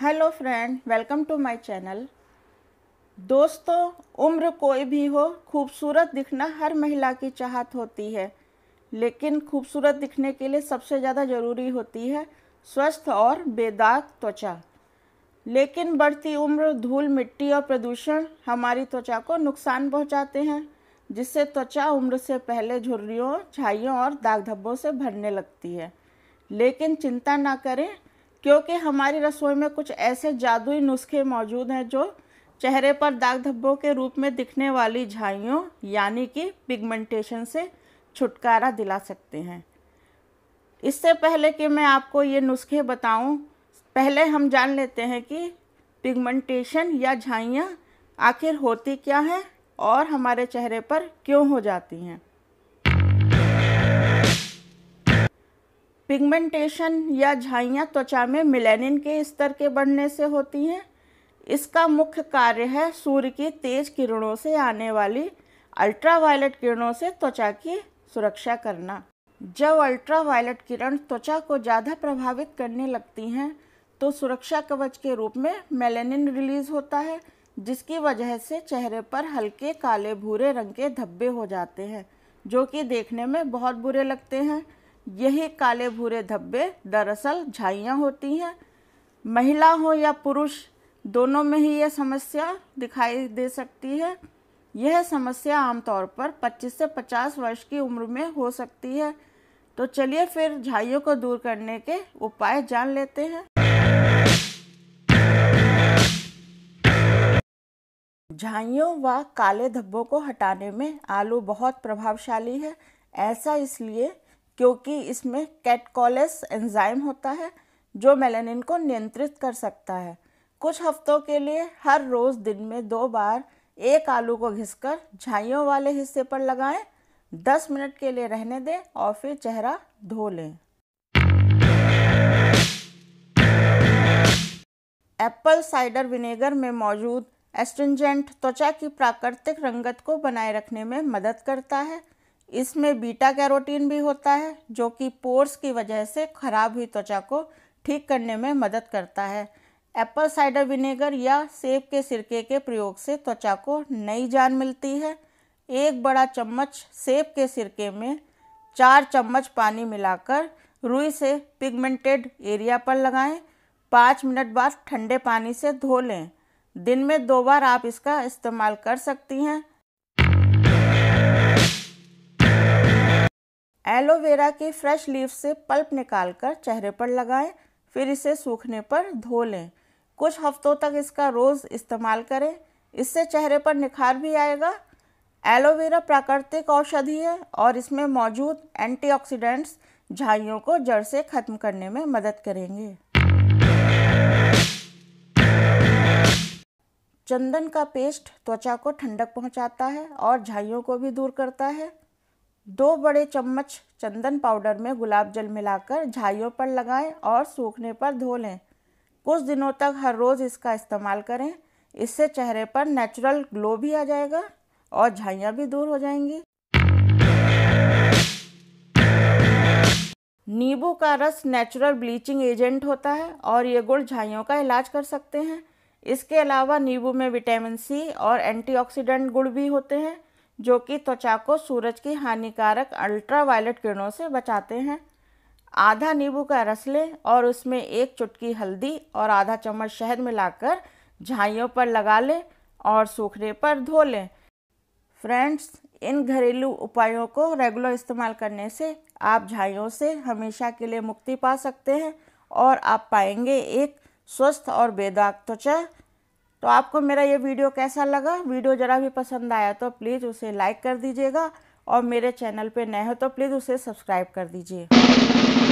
hello friend welcome to my channel दोस्तों उम्र कोई भी हो खूबसूरत दिखना हर महिला की चाहत होती है लेकिन खूबसूरत दिखने के लिए सबसे ज़्यादा ज़रूरी होती है स्वस्थ और बेदाग त्वचा लेकिन बढ़ती उम्र धूल मिट्टी और प्रदूषण हमारी त्वचा को नुकसान पहुंचाते हैं जिससे त्वचा उम्र से पहले झुर्रियों छाइयों और दाग धब्बों से भरने लगती है लेकिन चिंता ना करें क्योंकि हमारी रसोई में कुछ ऐसे जादुई नुस्खे मौजूद हैं जो चेहरे पर दाग धब्बों के रूप में दिखने वाली झाइयों यानी कि पिगमेंटेशन से छुटकारा दिला सकते हैं इससे पहले कि मैं आपको ये नुस्खे बताऊं, पहले हम जान लेते हैं कि पिगमेंटेशन या झाइयाँ आखिर होती क्या हैं और हमारे चेहरे पर क्यों हो जाती हैं पिगमेंटेशन या झाइयाँ त्वचा में मिलेनिन के स्तर के बढ़ने से होती हैं इसका मुख्य कार्य है सूर्य की तेज किरणों से आने वाली अल्ट्रावायलेट किरणों से त्वचा की सुरक्षा करना जब अल्ट्रावायलेट किरण त्वचा को ज़्यादा प्रभावित करने लगती हैं तो सुरक्षा कवच के रूप में मेलेनिन रिलीज होता है जिसकी वजह से चेहरे पर हल्के काले भूरे रंग के धब्बे हो जाते हैं जो कि देखने में बहुत बुरे लगते हैं यही काले भूरे धब्बे दरअसल झाइयाँ होती हैं महिला हो या पुरुष दोनों में ही यह समस्या दिखाई दे सकती है यह समस्या आमतौर पर 25 से 50 वर्ष की उम्र में हो सकती है तो चलिए फिर झाइयों को दूर करने के उपाय जान लेते हैं झाइयों व काले धब्बों को हटाने में आलू बहुत प्रभावशाली है ऐसा इसलिए क्योंकि इसमें कैटकोलेस एंजाइम होता है जो मेलानिन को नियंत्रित कर सकता है कुछ हफ्तों के लिए हर रोज़ दिन में दो बार एक आलू को घिसकर झाइयों वाले हिस्से पर लगाएं, 10 मिनट के लिए रहने दें और फिर चेहरा धो लें एप्पल साइडर विनेगर में मौजूद एस्ट्रिंजेंट त्वचा की प्राकृतिक रंगत को बनाए रखने में मदद करता है इसमें बीटा कैरोटीन भी होता है जो कि पोर्स की वजह से खराब हुई त्वचा को ठीक करने में मदद करता है एप्पल साइडर विनेगर या सेब के सिरके के प्रयोग से त्वचा को नई जान मिलती है एक बड़ा चम्मच सेब के सिरके में चार चम्मच पानी मिलाकर रुई से पिगमेंटेड एरिया पर लगाएं पाँच मिनट बाद ठंडे पानी से धो लें दिन में दो बार आप इसका इस्तेमाल कर सकती हैं एलोवेरा के फ्रेश लीव से पल्प निकालकर चेहरे पर लगाएं फिर इसे सूखने पर धो लें कुछ हफ्तों तक इसका रोज़ इस्तेमाल करें इससे चेहरे पर निखार भी आएगा एलोवेरा प्राकृतिक औषधि है और इसमें मौजूद एंटीऑक्सीडेंट्स झाइयों को जड़ से ख़त्म करने में मदद करेंगे चंदन का पेस्ट त्वचा को ठंडक पहुंचाता है और झाइयों को भी दूर करता है दो बड़े चम्मच चंदन पाउडर में गुलाब जल मिलाकर झाइयों पर लगाएं और सूखने पर धो लें कुछ दिनों तक हर रोज़ इसका इस्तेमाल करें इससे चेहरे पर नेचुरल ग्लो भी आ जाएगा और झाइयाँ भी दूर हो जाएंगी नींबू का रस नेचुरल ब्लीचिंग एजेंट होता है और ये गुड़ झाइयों का इलाज कर सकते हैं इसके अलावा नींबू में विटामिन सी और एंटीऑक्सीडेंट गुण भी होते हैं जो कि त्वचा को सूरज की हानिकारक अल्ट्रावायलेट किरणों से बचाते हैं आधा नींबू का रस लें और उसमें एक चुटकी हल्दी और आधा चम्मच शहद मिलाकर झाइयों पर लगा लें और सूखने पर धो लें फ्रेंड्स इन घरेलू उपायों को रेगुलर इस्तेमाल करने से आप झाइयों से हमेशा के लिए मुक्ति पा सकते हैं और आप पाएंगे एक स्वस्थ और बेदाग त्वचा तो आपको मेरा ये वीडियो कैसा लगा वीडियो ज़रा भी पसंद आया तो प्लीज़ उसे लाइक कर दीजिएगा और मेरे चैनल पे नए हो तो प्लीज़ उसे सब्सक्राइब कर दीजिए